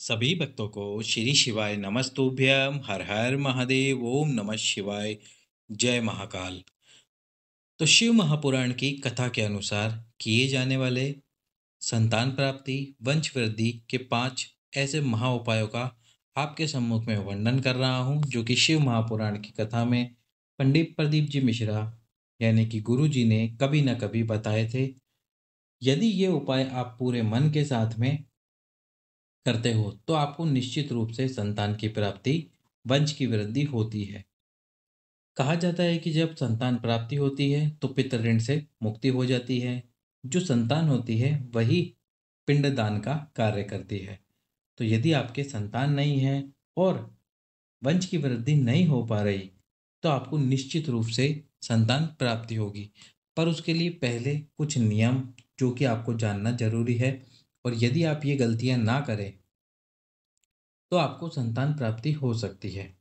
सभी भक्तों को श्री शिवाय नमस्तुभ्यम हर हर महादेव ओम नमः शिवाय जय महाकाल तो शिव महापुराण की कथा के अनुसार किए जाने वाले संतान प्राप्ति वंश वृद्धि के पांच ऐसे महा उपायों का आपके सम्मुख में वर्णन कर रहा हूँ जो कि शिव महापुराण की कथा में पंडित प्रदीप जी मिश्रा यानी कि गुरु जी ने कभी न कभी बताए थे यदि ये उपाय आप पूरे मन के साथ में करते हो तो आपको निश्चित रूप से संतान की प्राप्ति वंश की वृद्धि होती है कहा जाता है कि जब संतान प्राप्ति होती है तो पितृण से मुक्ति हो जाती है जो संतान होती है वही पिंडदान का कार्य करती है तो यदि आपके संतान नहीं है और वंश की वृद्धि नहीं हो पा रही तो आपको निश्चित रूप से संतान प्राप्ति होगी पर उसके लिए पहले कुछ नियम जो कि आपको जानना जरूरी है और यदि आप ये गलतियाँ ना करें तो आपको संतान प्राप्ति हो सकती है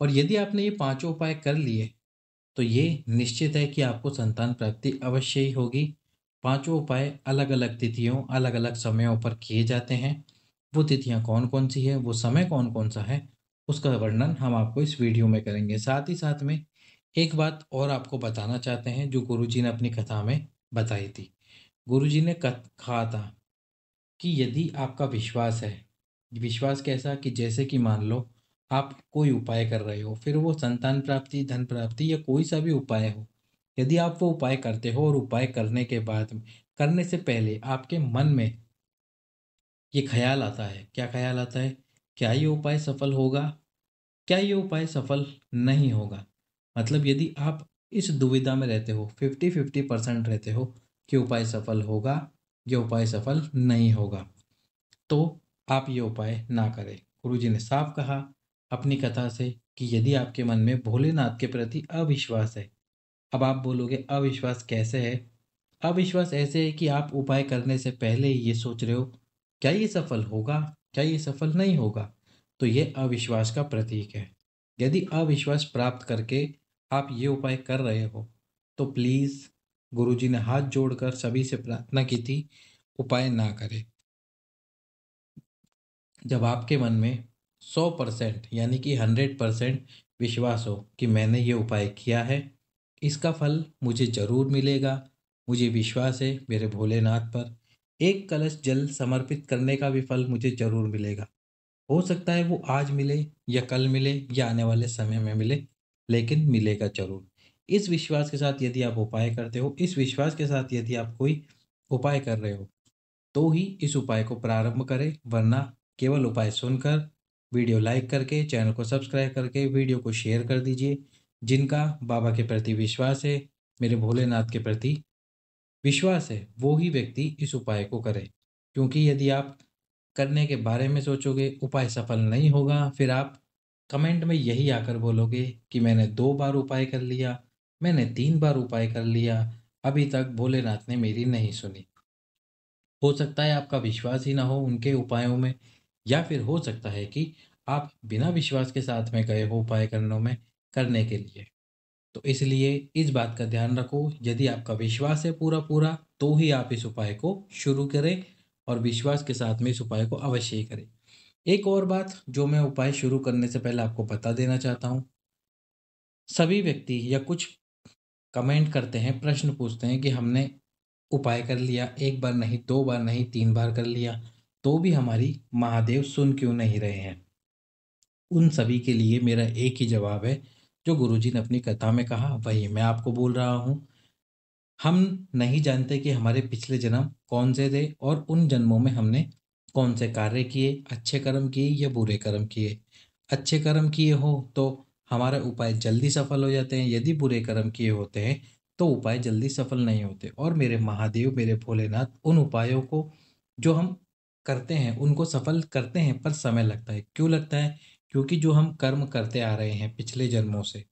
और यदि आपने ये पांचों उपाय कर लिए तो ये निश्चित है कि आपको संतान प्राप्ति अवश्य ही होगी पांचों उपाय अलग अलग तिथियों अलग अलग समयों पर किए जाते हैं वो तिथियाँ कौन कौन सी है वो समय कौन कौन सा है उसका वर्णन हम आपको इस वीडियो में करेंगे साथ ही साथ में एक बात और आपको बताना चाहते हैं जो गुरुजी ने अपनी कथा में बताई थी गुरुजी ने कहा था कि यदि आपका विश्वास है विश्वास कैसा कि जैसे कि मान लो आप कोई उपाय कर रहे हो फिर वो संतान प्राप्ति धन प्राप्ति या कोई सा भी उपाय हो यदि आप वो उपाय करते हो और उपाय करने के बाद करने से पहले आपके मन में ये ख्याल आता है क्या ख्याल आता है क्या ये उपाय सफल होगा क्या ये उपाय सफल नहीं होगा मतलब यदि आप इस दुविधा में रहते हो फिफ्टी फिफ्टी परसेंट रहते हो कि उपाय सफल होगा या उपाय सफल नहीं होगा तो आप ये उपाय ना करें जी ने साफ कहा अपनी कथा से कि यदि आपके मन में भोलेनाथ के प्रति अविश्वास है अब आप बोलोगे अविश्वास कैसे है अविश्वास ऐसे है कि आप उपाय करने से पहले ये सोच रहे हो क्या ये सफल होगा क्या ये सफल नहीं होगा तो ये अविश्वास का प्रतीक है यदि अविश्वास प्राप्त करके आप ये उपाय कर रहे हो तो प्लीज़ गुरुजी ने हाथ जोड़कर सभी से प्रार्थना की थी उपाय ना करें जब आपके मन में सौ परसेंट यानी कि हंड्रेड परसेंट विश्वास हो कि मैंने ये उपाय किया है इसका फल मुझे ज़रूर मिलेगा मुझे विश्वास है मेरे भोलेनाथ पर एक कलश जल समर्पित करने का भी फल मुझे ज़रूर मिलेगा हो सकता है वो आज मिले या कल मिले या आने वाले समय में मिले लेकिन मिलेगा ज़रूर इस विश्वास के साथ यदि आप उपाय करते हो इस विश्वास के साथ यदि आप कोई उपाय कर रहे हो तो ही इस उपाय को प्रारंभ करें वरना केवल उपाय सुनकर वीडियो लाइक करके चैनल को सब्सक्राइब करके वीडियो को शेयर कर दीजिए जिनका बाबा के प्रति विश्वास है मेरे भोलेनाथ के प्रति विश्वास है वो ही व्यक्ति इस उपाय को करे क्योंकि यदि आप करने के बारे में सोचोगे उपाय सफल नहीं होगा फिर आप कमेंट में यही आकर बोलोगे कि मैंने दो बार उपाय कर लिया मैंने तीन बार उपाय कर लिया अभी तक भोलेनाथ ने मेरी नहीं सुनी हो सकता है आपका विश्वास ही ना हो उनके उपायों में या फिर हो सकता है कि आप बिना विश्वास के साथ में गए हो उपाय करने में करने के लिए तो इसलिए इस बात का ध्यान रखो यदि आपका विश्वास है पूरा पूरा तो ही आप इस उपाय को शुरू करें और विश्वास के साथ में इस उपाय को अवश्य ही करें एक और बात जो मैं उपाय शुरू करने से पहले आपको बता देना चाहता हूँ सभी व्यक्ति या कुछ कमेंट करते हैं प्रश्न पूछते हैं कि हमने उपाय कर लिया एक बार नहीं दो बार नहीं तीन बार कर लिया तो भी हमारी महादेव सुन क्यों नहीं रहे हैं उन सभी के लिए मेरा एक ही जवाब है जो गुरुजी ने अपनी कथा में कहा वही मैं आपको बोल रहा हूँ हम नहीं जानते कि हमारे पिछले जन्म कौन से थे और उन जन्मों में हमने कौन से कार्य किए अच्छे कर्म किए या बुरे कर्म किए अच्छे कर्म किए हो तो हमारे उपाय जल्दी सफल हो जाते हैं यदि बुरे कर्म किए होते हैं तो उपाय जल्दी सफल नहीं होते और मेरे महादेव मेरे भोलेनाथ उन उपायों को जो हम करते हैं उनको सफल करते हैं पर समय लगता है क्यों लगता है क्योंकि जो हम कर्म करते आ रहे हैं पिछले जन्मों से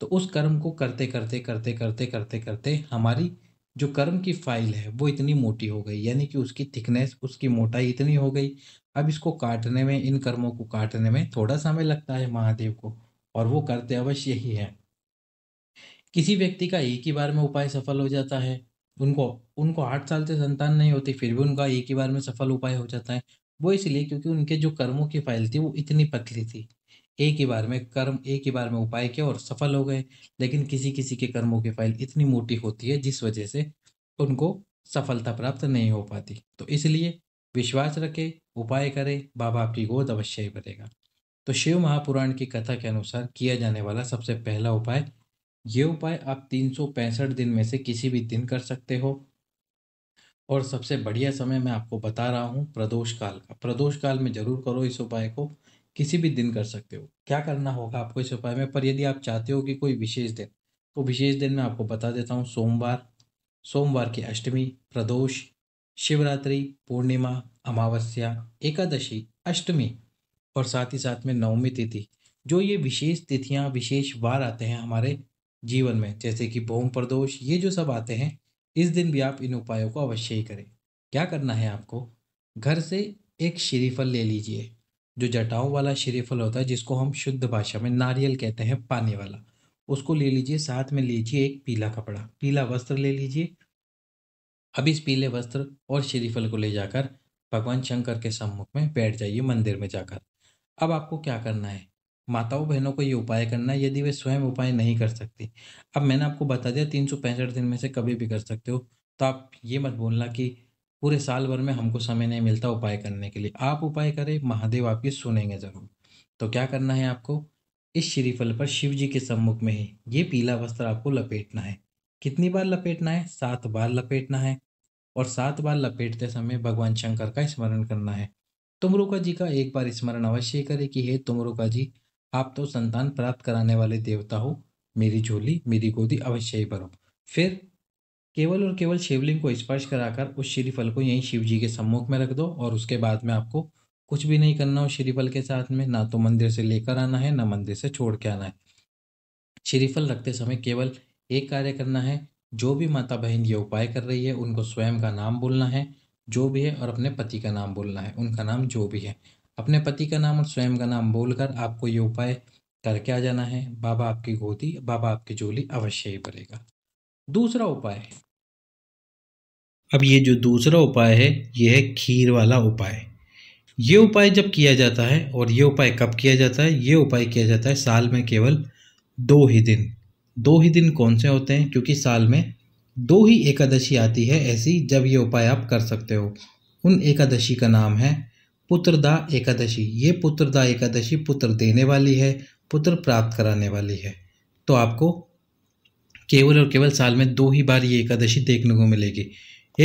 तो उस कर्म को करते करते करते करते करते करते हमारी जो कर्म की फाइल है वो इतनी मोटी हो गई यानी कि उसकी थिकनेस उसकी मोटाई इतनी हो गई अब इसको काटने में इन कर्मों को काटने में थोड़ा समय लगता है महादेव को और वो करते अवश्य ही है किसी व्यक्ति का एक ही बार में उपाय सफल हो जाता है उनको उनको आठ साल से संतान नहीं होती फिर भी उनका एक ही बार में सफल उपाय हो जाता है वो इसलिए क्योंकि उनके जो कर्मों की फाइल थी वो इतनी पतली थी एक ही बार में कर्म एक ही बार में उपाय किया और सफल हो गए लेकिन किसी किसी के कर्मों की फाइल इतनी मोटी होती है जिस वजह से उनको सफलता प्राप्त नहीं हो पाती तो इसलिए विश्वास रखें उपाय करें बाबा आपकी गोद अवश्य ही बनेगा तो शिव महापुराण की कथा के अनुसार किया जाने वाला सबसे पहला उपाय ये उपाय आप तीन दिन में से किसी भी दिन कर सकते हो और सबसे बढ़िया समय मैं आपको बता रहा हूँ प्रदोष काल का प्रदोष काल में जरूर करो इस उपाय को किसी भी दिन कर सकते हो क्या करना होगा आपको इस उपाय में पर यदि आप चाहते हो कि कोई विशेष दिन तो विशेष दिन मैं आपको बता देता हूँ सोमवार सोमवार की अष्टमी प्रदोष शिवरात्रि पूर्णिमा अमावस्या एकादशी अष्टमी और साथ ही साथ में नवमी तिथि जो ये विशेष तिथियाँ विशेष वार आते हैं हमारे जीवन में जैसे कि भोम प्रदोष ये जो सब आते हैं इस दिन भी आप इन उपायों को अवश्य ही करें क्या करना है आपको घर से एक श्रीफल ले लीजिए जो जटाओं वाला श्रीफल होता है जिसको हम शुद्ध भाषा में नारियल कहते हैं पानी वाला उसको ले लीजिए साथ में लीजिए एक पीला कपड़ा पीला वस्त्र ले लीजिए अब इस पीले वस्त्र और श्रीफल को ले जाकर भगवान शंकर के सम्मुख में बैठ जाइए मंदिर में जाकर अब आपको क्या करना है माताओं बहनों को ये उपाय करना है यदि वे स्वयं उपाय नहीं कर सकती अब मैंने आपको बता दिया तीन सौ पैंसठ दिन में से कभी भी कर सकते हो तो आप ये मत बोलना कि पूरे साल भर में हमको समय नहीं मिलता उपाय करने के लिए आप उपाय करें महादेव आपकी सुनेंगे ज़रूर तो क्या करना है आपको इस श्रीफल पर शिव जी के सम्मुख में ही ये पीला वस्त्र आपको लपेटना है कितनी बार लपेटना है सात बार लपेटना है और सात बार लपेटते समय भगवान शंकर का स्मरण करना है तुमरुका जी का एक बार स्मरण अवश्य करें कि हे तुमरुका जी आप तो संतान प्राप्त कराने वाले देवता हो मेरी झोली मेरी गोदी अवश्य ही भरो फिर केवल और केवल शिवलिंग को स्पर्श कराकर उस श्रीफल को यहीं शिव जी के सम्मुख में रख दो और उसके बाद में आपको कुछ भी नहीं करना हो श्रीफल के साथ में ना तो मंदिर से लेकर आना है ना मंदिर से छोड़ के आना है श्रीफल रखते समय केवल एक कार्य करना है जो भी माता बहन ये उपाय कर रही है उनको स्वयं का नाम बोलना है जो भी है और अपने पति का नाम बोलना है उनका नाम जो भी है अपने पति का नाम और स्वयं का नाम बोलकर आपको ये उपाय करके आ जाना है बाबा आपकी गोदी बाबा आपकी झोली अवश्य ही भरेगा दूसरा उपाय अब ये जो दूसरा उपाय है ये है खीर वाला उपाय ये उपाय जब किया जाता है और ये उपाय कब किया जाता है ये उपाय किया जाता है साल में केवल दो ही दिन दो ही दिन कौन से होते हैं क्योंकि साल में दो ही एकादशी आती है ऐसी जब ये उपाय आप कर सकते हो उन एकादशी का नाम है पुत्रदा एकादशी ये पुत्रदा एकादशी पुत्र देने वाली है पुत्र प्राप्त कराने वाली है तो आपको केवल और केवल साल में दो ही बार ये एकादशी देखने को मिलेगी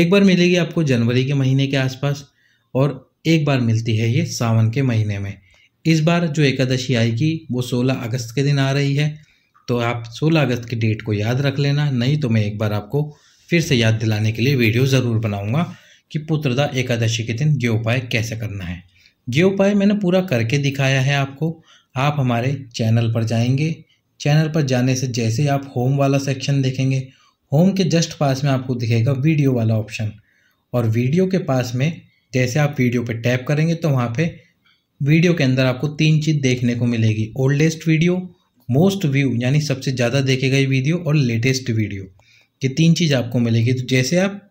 एक बार मिलेगी आपको जनवरी के महीने के आसपास और एक बार मिलती है ये सावन के महीने में इस बार जो एकादशी आएगी वो 16 अगस्त के दिन आ रही है तो आप 16 अगस्त की डेट को याद रख लेना नहीं तो मैं एक बार आपको फिर से याद दिलाने के लिए वीडियो ज़रूर बनाऊँगा कि पुत्रदा एकादशी के दिन ये उपाय कैसे करना है ये उपाय मैंने पूरा करके दिखाया है आपको आप हमारे चैनल पर जाएंगे चैनल पर जाने से जैसे आप होम वाला सेक्शन देखेंगे होम के जस्ट पास में आपको दिखेगा वीडियो वाला ऑप्शन और वीडियो के पास में जैसे आप वीडियो पर टैप करेंगे तो वहाँ पर वीडियो के अंदर आपको तीन चीज़ देखने को मिलेगी ओल्डेस्ट वीडियो मोस्ट व्यू यानी सबसे ज़्यादा देखे गए वीडियो और लेटेस्ट वीडियो ये तीन चीज़ आपको मिलेगी तो जैसे आप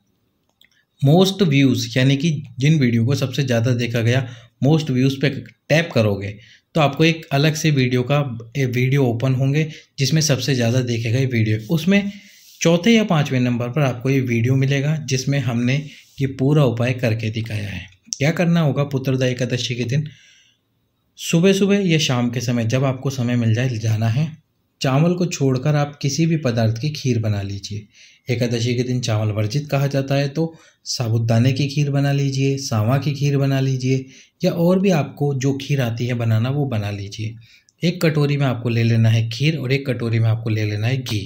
मोस्ट व्यूज़ यानी कि जिन वीडियो को सबसे ज़्यादा देखा गया मोस्ट व्यूज़ पे टैप करोगे तो आपको एक अलग से वीडियो का वीडियो ओपन होंगे जिसमें सबसे ज़्यादा देखे गए वीडियो उसमें चौथे या पाँचवें नंबर पर आपको ये वीडियो मिलेगा जिसमें हमने ये पूरा उपाय करके दिखाया है क्या करना होगा पुत्रदा एकादशी के दिन सुबह सुबह या शाम के समय जब आपको समय मिल जाए जाना है चावल को छोड़कर आप किसी भी पदार्थ की खीर बना लीजिए एकादशी के दिन चावल वर्जित कहा जाता है तो साबुदाने की खीर बना लीजिए सावा की खीर बना लीजिए या और भी आपको जो खीर आती है बनाना वो बना लीजिए एक कटोरी में आपको ले लेना है खीर और एक कटोरी में आपको ले लेना है घी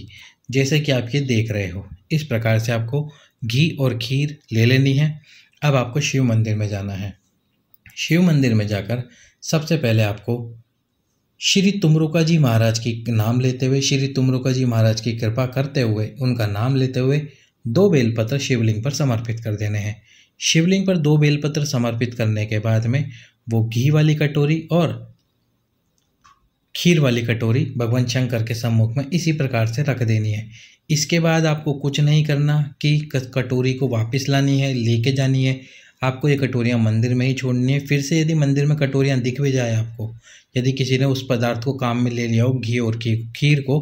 जैसे कि आप ये देख रहे हो इस प्रकार से आपको घी और खीर ले लेनी है अब आपको शिव मंदिर में जाना है शिव मंदिर में जाकर सबसे पहले आपको श्री तुमरुका जी महाराज की नाम लेते हुए श्री तुमरुका जी महाराज की कृपा करते हुए उनका नाम लेते हुए दो बेलपत्र शिवलिंग पर समर्पित कर देने हैं शिवलिंग पर दो बेलपत्र समर्पित करने के बाद में वो घी वाली कटोरी और खीर वाली कटोरी भगवान शंकर के सम्मुख में इसी प्रकार से रख देनी है इसके बाद आपको कुछ नहीं करना कि कटोरी को वापस लानी है लेके जानी है आपको ये कटोरियाँ मंदिर में ही छोड़नी है फिर से यदि मंदिर में कटोरियाँ दिख भी जाए आपको यदि किसी ने उस पदार्थ को काम में ले लिया हो घी और खीर खीर को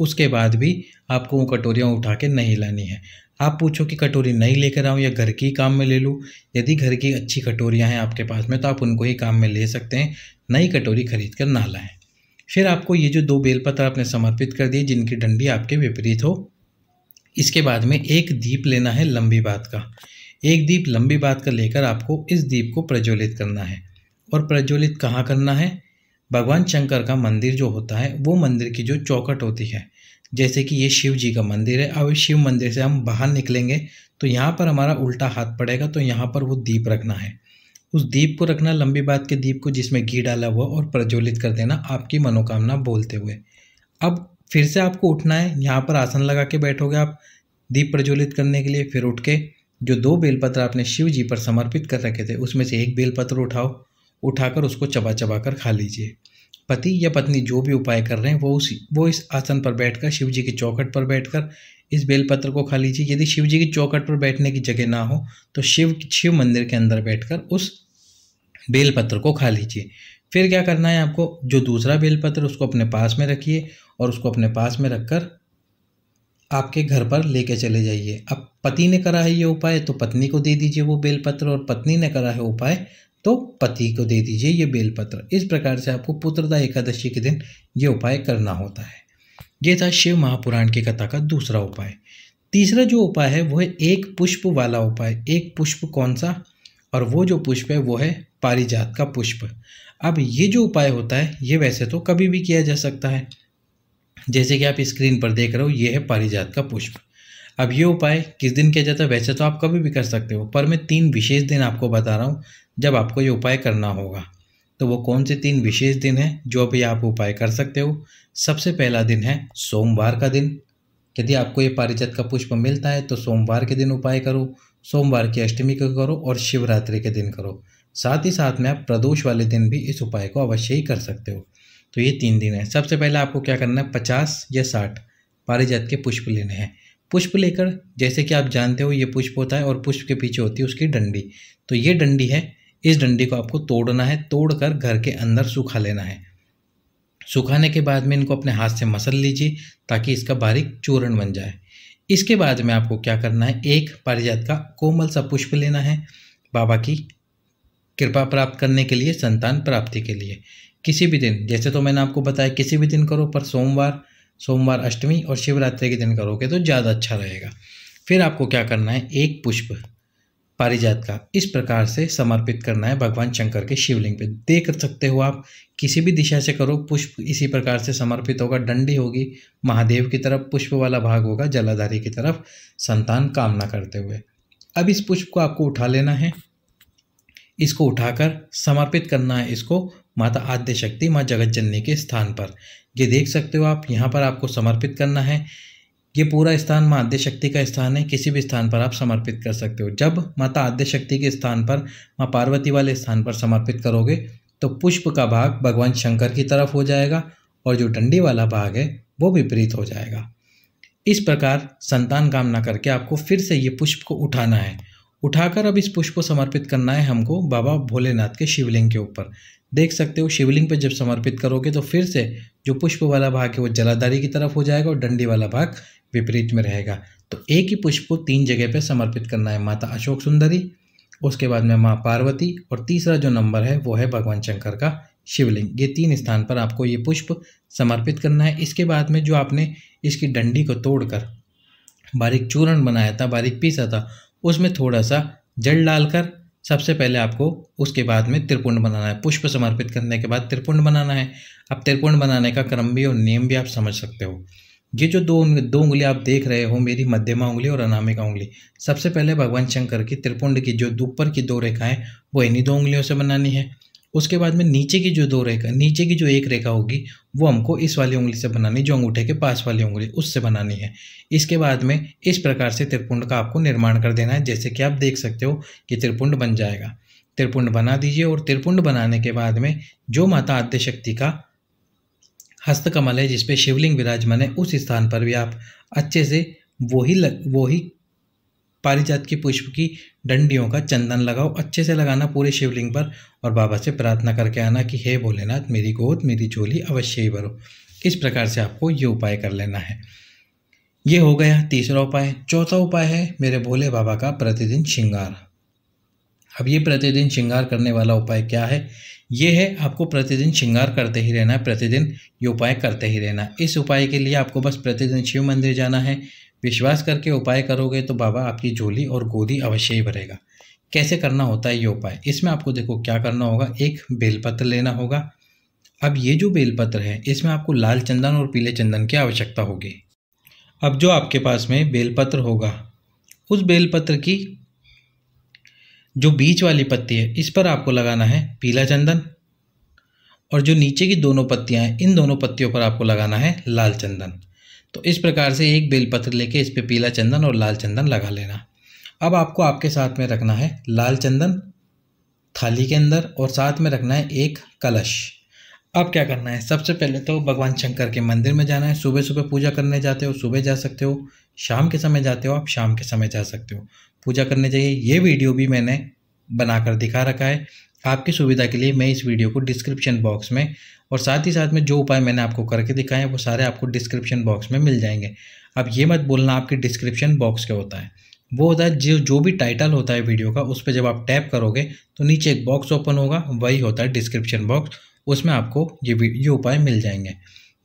उसके बाद भी आपको वो कटोरियाँ उठा के नहीं लानी है आप पूछो कि कटोरी नहीं लेकर आऊँ या घर की काम में ले लूँ यदि घर की अच्छी कटोरियाँ हैं आपके पास में तो आप उनको ही काम में ले सकते हैं नई कटोरी खरीद कर ना लाएँ फिर आपको ये जो दो बेलपत्र आपने समर्पित कर दिए जिनकी डंडी आपके विपरीत हो इसके बाद में एक दीप लेना है लंबी बात का एक दीप लंबी बात का लेकर आपको इस दीप को प्रज्वलित करना है और प्रज्वलित कहाँ करना है भगवान शंकर का मंदिर जो होता है वो मंदिर की जो चौकट होती है जैसे कि ये शिव जी का मंदिर है अब शिव मंदिर से हम बाहर निकलेंगे तो यहाँ पर हमारा उल्टा हाथ पड़ेगा तो यहाँ पर वो दीप रखना है उस दीप को रखना लंबी बात के दीप को जिसमें घी डाला हुआ और प्रज्वलित कर देना आपकी मनोकामना बोलते हुए अब फिर से आपको उठना है यहाँ पर आसन लगा के बैठोगे आप दीप प्रज्वलित करने के लिए फिर उठ के जो दो बेलपत्र आपने शिव जी पर समर्पित कर रखे थे उसमें से एक बेलपत्र उठाओ उठाकर उसको चबा चबा कर खा लीजिए पति या पत्नी जो भी उपाय कर रहे हैं वो उस वो इस आसन पर बैठकर शिव जी की चौखट पर बैठकर इस बेलपत्र को खा लीजिए यदि शिव जी की चौखट पर बैठने की जगह ना हो तो शिव शिव मंदिर के अंदर बैठकर उस बेलपत्र को खा लीजिए फिर क्या करना है आपको जो दूसरा बेलपत्र उसको अपने पास में रखिए और उसको अपने पास में रखकर आपके घर पर लेके चले जाइए अब पति ने करा है ये उपाय तो पत्नी को दे दीजिए वो बेलपत्र और पत्नी ने करा है उपाय तो पति को दे दीजिए ये बेलपत्र इस प्रकार से आपको पुत्रदा एकादशी के दिन ये उपाय करना होता है ये था शिव महापुराण की कथा का दूसरा उपाय तीसरा जो उपाय है वो है एक पुष्प वाला उपाय एक पुष्प कौन सा और वो जो पुष्प है वो है पारिजात का पुष्प अब ये जो उपाय होता है ये वैसे तो कभी भी किया जा सकता है जैसे कि आप स्क्रीन पर देख रहे हो ये है पारिजात का पुष्प अब ये उपाय किस दिन किया जाता है वैसे तो आप कभी भी कर सकते हो पर मैं तीन विशेष दिन आपको बता रहा हूँ जब आपको ये उपाय करना होगा तो वो कौन से तीन विशेष दिन हैं जो भी आप उपाय कर सकते हो सबसे पहला दिन है सोमवार का दिन यदि आपको ये पारिजात का पुष्प मिलता है तो सोमवार के दिन उपाय करो सोमवार की अष्टमी को करो और शिवरात्रि के दिन करो साथ ही साथ में आप प्रदोष वाले दिन भी इस उपाय को अवश्य ही कर सकते हो तो ये तीन दिन है सबसे पहले आपको क्या करना है पचास या साठ पारिजात के पुष्प लेने हैं पुष्प लेकर जैसे कि आप जानते हो ये पुष्प होता है और पुष्प के पीछे होती है उसकी डंडी तो ये डंडी है इस डंडी को आपको तोड़ना है तोड़कर घर के अंदर सुखा लेना है सुखाने के बाद में इनको अपने हाथ से मसल लीजिए ताकि इसका बारीक चूर्ण बन जाए इसके बाद में आपको क्या करना है एक पारिजात का कोमल सा पुष्प लेना है बाबा की कृपा प्राप्त करने के लिए संतान प्राप्ति के लिए किसी भी दिन जैसे तो मैंने आपको बताया किसी भी दिन करो पर सोमवार सोमवार अष्टमी और शिवरात्रि के दिन करोगे तो ज़्यादा अच्छा रहेगा फिर आपको क्या करना है एक पुष्प पारिजात का इस प्रकार से समर्पित करना है भगवान शंकर के शिवलिंग पे देख सकते हो आप किसी भी दिशा से करो पुष्प इसी प्रकार से समर्पित होगा डंडी होगी महादेव की तरफ पुष्प वाला भाग होगा जलाधारी की तरफ संतान कामना करते हुए अब इस पुष्प को आपको उठा लेना है इसको उठाकर समर्पित करना है इसको माता आद्य शक्ति माँ जगत जननी के स्थान पर ये देख सकते हो आप यहाँ पर आपको समर्पित करना है ये पूरा स्थान माँ आद्य शक्ति का स्थान है किसी भी स्थान पर आप समर्पित कर सकते हो जब माता आद्य शक्ति के स्थान पर माँ पार्वती वाले स्थान पर समर्पित करोगे तो पुष्प का भाग भगवान शंकर की तरफ हो जाएगा और जो डंडी वाला भाग है वो विपरीत हो जाएगा इस प्रकार संतान कामना करके आपको फिर से ये पुष्प को उठाना है उठाकर अब इस पुष्प को समर्पित करना है हमको बाबा भोलेनाथ के शिवलिंग के ऊपर देख सकते हो शिवलिंग पर जब समर्पित करोगे तो फिर से जो पुष्प वाला भाग है वो जलाधारी की तरफ हो जाएगा और डंडी वाला भाग विपरीत में रहेगा तो एक ही पुष्प को तीन जगह पर समर्पित करना है माता अशोक सुंदरी उसके बाद में माँ पार्वती और तीसरा जो नंबर है वो है भगवान शंकर का शिवलिंग ये तीन स्थान पर आपको ये पुष्प समर्पित करना है इसके बाद में जो आपने इसकी डंडी को तोड़कर बारीक चूर्ण बनाया था बारीक पीसा था उसमें थोड़ा सा जल डालकर सबसे पहले आपको उसके बाद में त्रिपुंड बनाना है पुष्प समर्पित करने के बाद त्रिपुंड बनाना है अब त्रिपुंड बनाने का क्रम भी और नियम भी आप समझ सकते हो ये जो दो दो उंगली आप देख रहे हो मेरी मध्यमा उंगली और अनामिका उंगली सबसे पहले भगवान शंकर की त्रिपुंड की जो ऊपर की दो रेखाएं वो इन्हीं दो उंगलियों से बनानी है उसके बाद में नीचे की जो दो रेखा नीचे की जो एक रेखा होगी वो हमको इस वाली उंगली से बनानी जो अंगूठे के पास वाली उंगली उससे बनानी है इसके बाद में इस प्रकार से त्रिपुंड का आपको निर्माण कर देना है जैसे कि आप देख सकते हो कि त्रिपुंड बन जाएगा त्रिपुंड बना दीजिए और त्रिपुंड बनाने के बाद में जो माता आद्य शक्ति का हस्तकमल है जिसपे शिवलिंग विराजमान है उस स्थान पर भी आप अच्छे से वही लग वही पारिजात की पुष्प की डंडियों का चंदन लगाओ अच्छे से लगाना पूरे शिवलिंग पर और बाबा से प्रार्थना करके आना कि हे भोलेनाथ मेरी गोद मेरी झोली अवश्य ही भरो इस प्रकार से आपको ये उपाय कर लेना है ये हो गया तीसरा उपाय चौथा उपाय है मेरे भोले बाबा का प्रतिदिन श्रृंगार अब ये प्रतिदिन श्रृंगार करने वाला उपाय क्या है ये है आपको प्रतिदिन श्रृंगार करते ही रहना है प्रतिदिन ये उपाय करते ही रहना इस उपाय के लिए आपको बस प्रतिदिन शिव मंदिर जाना है विश्वास करके उपाय करोगे तो बाबा आपकी झोली और गोदी अवश्य ही भरेगा कैसे करना होता है ये उपाय इसमें आपको देखो क्या करना होगा एक बेलपत्र लेना होगा अब ये जो बेलपत्र है इसमें आपको लाल चंदन और पीले चंदन की आवश्यकता होगी अब जो आपके पास में बेलपत्र होगा उस बेलपत्र की जो बीच वाली पत्ती है इस पर आपको लगाना है पीला चंदन और जो नीचे की दोनों पत्तियां हैं इन दोनों पत्तियों पर आपको लगाना है लाल चंदन तो इस प्रकार से एक बेलपत्र लेके इस पर पीला चंदन और लाल चंदन लगा लेना अब आपको आपके साथ में रखना है लाल चंदन थाली के अंदर और साथ में रखना है एक कलश अब क्या करना है सबसे पहले तो भगवान शंकर के मंदिर में जाना है सुबह सुबह पूजा करने जाते हो सुबह जा सकते हो शाम के समय जाते हो आप शाम के समय जा सकते हो पूजा करने जाइए ये वीडियो भी मैंने बनाकर दिखा रखा है आपकी सुविधा के लिए मैं इस वीडियो को डिस्क्रिप्शन बॉक्स में और साथ ही साथ में जो उपाय मैंने आपको करके दिखाए हैं वो सारे आपको डिस्क्रिप्शन बॉक्स में मिल जाएंगे अब ये मत बोलना आपके डिस्क्रिप्शन बॉक्स के होता है वो होता है जो जो भी टाइटल होता है वीडियो का उस पर जब आप टैप करोगे तो नीचे एक बॉक्स ओपन होगा वही होता है डिस्क्रिप्शन बॉक्स उसमें आपको ये ये उपाय मिल जाएंगे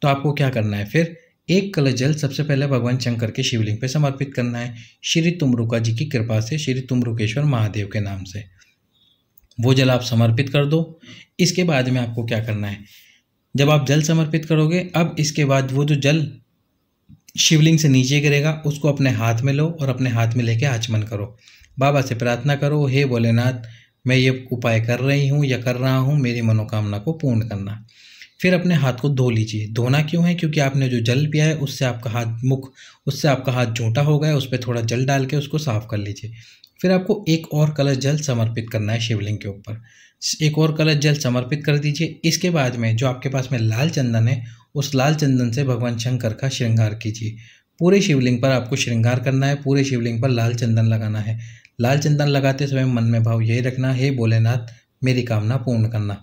तो आपको क्या करना है फिर एक कलर जल सबसे पहले भगवान शंकर के शिवलिंग पर समर्पित करना है श्री तुमरुका जी की कृपा से श्री तुमरुकेश्वर महादेव के नाम से वो जल आप समर्पित कर दो इसके बाद में आपको क्या करना है जब आप जल समर्पित करोगे अब इसके बाद वो जो जल शिवलिंग से नीचे गिरेगा उसको अपने हाथ में लो और अपने हाथ में लेके आचमन करो बाबा से प्रार्थना करो हे भोलेनाथ मैं ये उपाय कर रही हूँ या कर रहा हूँ मेरी मनोकामना को पूर्ण करना फिर अपने हाथ को धो लीजिए धोना क्यों है क्योंकि आपने जो जल पिया है उससे आपका हाथ मुख उससे आपका हाथ झूठा हो गया उस पर थोड़ा जल डाल के उसको साफ़ कर लीजिए फिर आपको एक और कलश जल समर्पित करना है शिवलिंग के ऊपर एक और कलश जल समर्पित कर दीजिए इसके बाद में जो आपके पास में लाल चंदन है उस लाल चंदन से भगवान शंकर का श्रृंगार कीजिए पूरे शिवलिंग पर आपको श्रृंगार करना है पूरे शिवलिंग पर लाल चंदन लगाना है लाल चंदन लगाते समय मन में भाव यही रखना हे भोलेनाथ मेरी कामना पूर्ण करना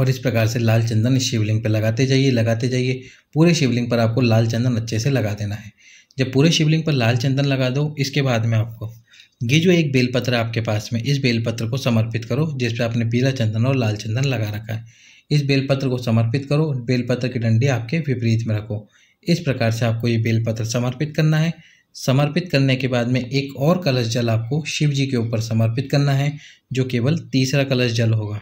और इस प्रकार से लाल चंदन इस शिवलिंग पर लगाते जाइए लगाते जाइए पूरे शिवलिंग पर आपको लाल चंदन अच्छे से लगा देना है जब पूरे शिवलिंग पर लाल चंदन लगा दो इसके बाद में आपको ये जो एक बेलपत्र आपके पास में इस बेलपत्र को समर्पित करो जिस पर आपने पीला चंदन और लाल चंदन लगा रखा है इस बेलपत्र को समर्पित करो बेलपत्र की डंडी आपके विपरीत में रखो इस प्रकार से आपको ये बेलपत्र समर्पित करना है समर्पित करने के बाद में एक और कलश जल आपको शिव जी के ऊपर समर्पित करना है जो केवल तीसरा कलश जल होगा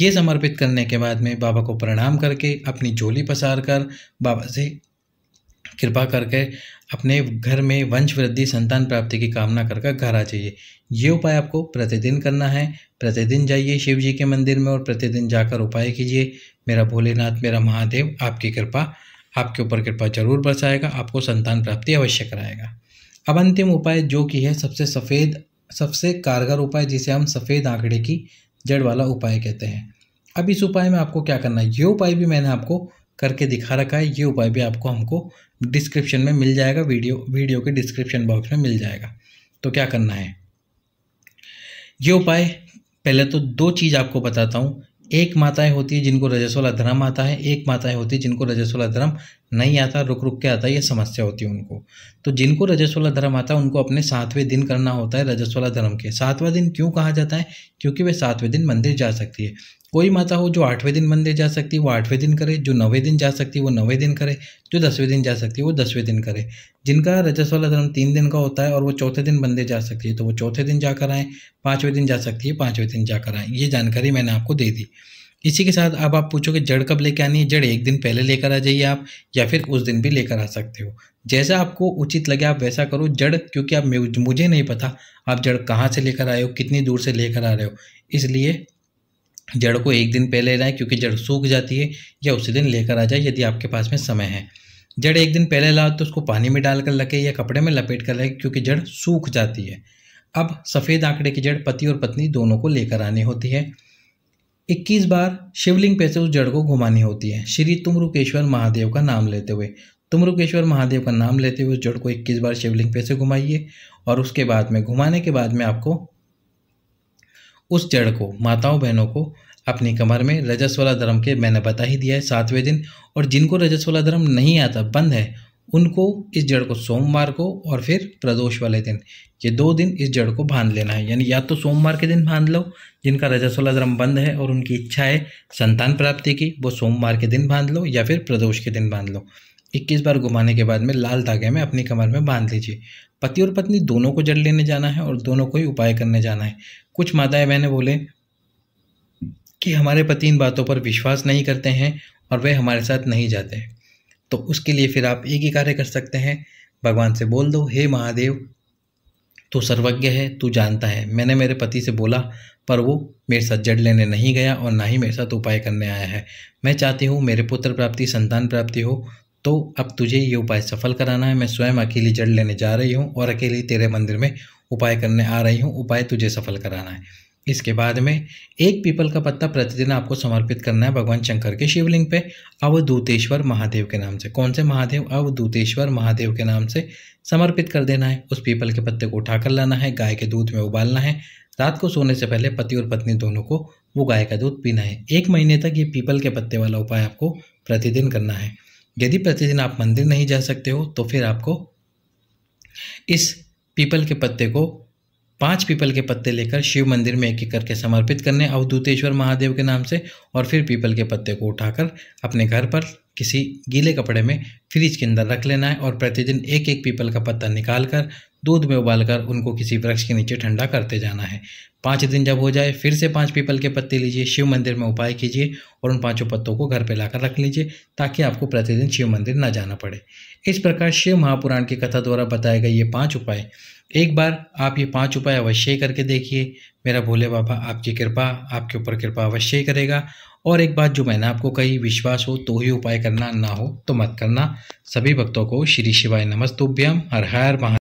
ये समर्पित करने के बाद में बाबा को प्रणाम करके अपनी झोली पसार कर बाबा से कृपा करके अपने घर में वंश वृद्धि संतान प्राप्ति की कामना करके घर आ जाइए ये उपाय आपको प्रतिदिन करना है प्रतिदिन जाइए शिव जी के मंदिर में और प्रतिदिन जाकर उपाय कीजिए मेरा भोलेनाथ मेरा महादेव आपकी कृपा आपके ऊपर कृपा जरूर बरसाएगा आपको संतान प्राप्ति अवश्य कराएगा अब अंतिम उपाय जो कि है सबसे सफ़ेद सबसे कारगर उपाय जिसे हम सफ़ेद आंकड़े की जड़ वाला उपाय कहते हैं अब इस उपाय में आपको क्या करना है ये उपाय भी मैंने आपको करके दिखा रखा है ये उपाय भी आपको हमको डिस्क्रिप्शन में मिल जाएगा वीडियो वीडियो के डिस्क्रिप्शन बॉक्स में मिल जाएगा तो क्या करना है ये उपाय पहले तो दो चीज़ आपको बताता हूँ एक माताएं होती है जिनको रजस्वला धर्म आता है एक माताएं होती है जिनको रजस्वला धर्म नहीं आता रुक रुक के आता है ये समस्या होती है उनको तो जिनको रजस्वला धर्म आता है उनको अपने सातवें दिन करना होता है रजस्वला धर्म के सातवां दिन क्यों कहा जाता है क्योंकि वे सातवें दिन मंदिर जा सकती है कोई माता हो जो आठवें दिन मंदिर जा सकती है वो आठवें दिन करे जो नवें दिन जा सकती है वो नवें दिन करे जो दसवें दिन जा सकती है वो दसवें दिन करे जिनका रजस वाला धर्म तीन दिन का होता है और वो चौथे दिन मंदिर जा सकती है तो वो चौथे दिन जाकर आएँ पाँचवें दिन जा सकती है पाँचवें दिन जाकर आएँ ये जानकारी मैंने आपको दे दी इसी के साथ अब आप पूछोगे जड़ कब लेकर आनी है जड़ एक दिन पहले लेकर आ जाइए आप या फिर उस दिन भी लेकर आ सकते हो जैसा आपको उचित लगे आप वैसा करो जड़ क्योंकि आप मुझे नहीं पता आप जड़ कहाँ से लेकर आए हो कितनी दूर से लेकर आ रहे हो इसलिए जड़ को एक दिन पहले लाएँ क्योंकि जड़ सूख जाती है या उसी दिन लेकर आ जाए यदि आपके पास में समय है जड़ एक दिन पहले लाओ तो उसको पानी में डालकर लगे या कपड़े में लपेट कर लगे क्योंकि जड़ सूख जाती है अब सफ़ेद आंकड़े की जड़ पति और पत्नी दोनों को लेकर आनी होती है 21 बार शिवलिंग पे से उस जड़ को घुमानी होती है श्री तुमरुकेश्वर महादेव का नाम लेते हुए तुमरुकेश्वर महादेव का नाम लेते हुए उस जड़ को 21 बार शिवलिंग पे से घुमाइए और उसके बाद में घुमाने के बाद में आपको उस जड़ को माताओं बहनों को अपनी कमर में रजस्वला धर्म के मैंने बता ही दिया है सातवें दिन और जिनको रजस्वला धर्म नहीं आता बंद है उनको इस जड़ को सोमवार को और फिर प्रदोष वाले दिन ये दो दिन इस जड़ को बांध लेना है यानी या तो सोमवार के दिन बांध लो जिनका रजस्वला धर्म बंद है और उनकी इच्छा है संतान प्राप्ति की वो सोमवार के दिन बांध लो या फिर प्रदोष के दिन बांध लो इक्कीस बार घुमाने के बाद में लाल धागे में अपनी कमर में बांध लीजिए पति और पत्नी दोनों को जड़ लेने जाना है और दोनों को ही उपाय करने जाना है कुछ माताएं बहनें बोले कि हमारे पति इन बातों पर विश्वास नहीं करते हैं और वे हमारे साथ नहीं जाते तो उसके लिए फिर आप एक ही कार्य कर सकते हैं भगवान से बोल दो हे महादेव तू सर्वज्ञ है तू जानता है मैंने मेरे पति से बोला पर वो मेरे साथ जड़ लेने नहीं गया और ना ही मेरे साथ उपाय करने आया है मैं चाहती हूँ मेरे पुत्र प्राप्ति संतान प्राप्ति हो तो अब तुझे ये उपाय सफल कराना है मैं स्वयं अकेली जड़ लेने जा रही हूँ और अकेली तेरे मंदिर में उपाय करने आ रही हूँ उपाय तुझे सफल कराना है इसके बाद में एक पीपल का पत्ता प्रतिदिन आपको समर्पित करना है भगवान शंकर के शिवलिंग पे अवधूतेश्वर महादेव के नाम से कौन से महादेव अवधूतेश्वर महादेव के नाम से समर्पित कर देना है उस पीपल के पत्ते को उठाकर लाना है गाय के दूध में उबालना है रात को सोने से पहले पति और पत्नी दोनों को वो गाय का दूध पीना है एक महीने तक ये पीपल के पत्ते वाला उपाय आपको प्रतिदिन करना है यदि प्रतिदिन आप मंदिर नहीं जा सकते हो तो फिर आपको इस पीपल के पत्ते को पांच पीपल के पत्ते लेकर शिव मंदिर में एक एक करके समर्पित करने अवधूतेश्वर महादेव के नाम से और फिर पीपल के पत्ते को उठाकर अपने घर पर किसी गीले कपड़े में फ्रिज के अंदर रख लेना है और प्रतिदिन एक एक पीपल का पत्ता निकाल कर दूध में उबालकर उनको किसी वृक्ष के नीचे ठंडा करते जाना है पाँच दिन जब हो जाए फिर से पाँच पीपल के पत्ते लीजिए शिव मंदिर में उपाय कीजिए और उन पाँचों पत्तों को घर पर लाकर रख लीजिए ताकि आपको प्रतिदिन शिव मंदिर न जाना पड़े इस प्रकार शिव महापुराण की कथा द्वारा बताए गए ये पाँच उपाय एक बार आप ये पाँच उपाय अवश्य करके देखिए मेरा भोले बाबा आपकी कृपा आपके ऊपर कृपा अवश्य करेगा और एक बात जो मैंने आपको कही विश्वास हो तो ही उपाय करना ना हो तो मत करना सभी भक्तों को श्री शिवाय नमस्तुभ्यम हर हर महा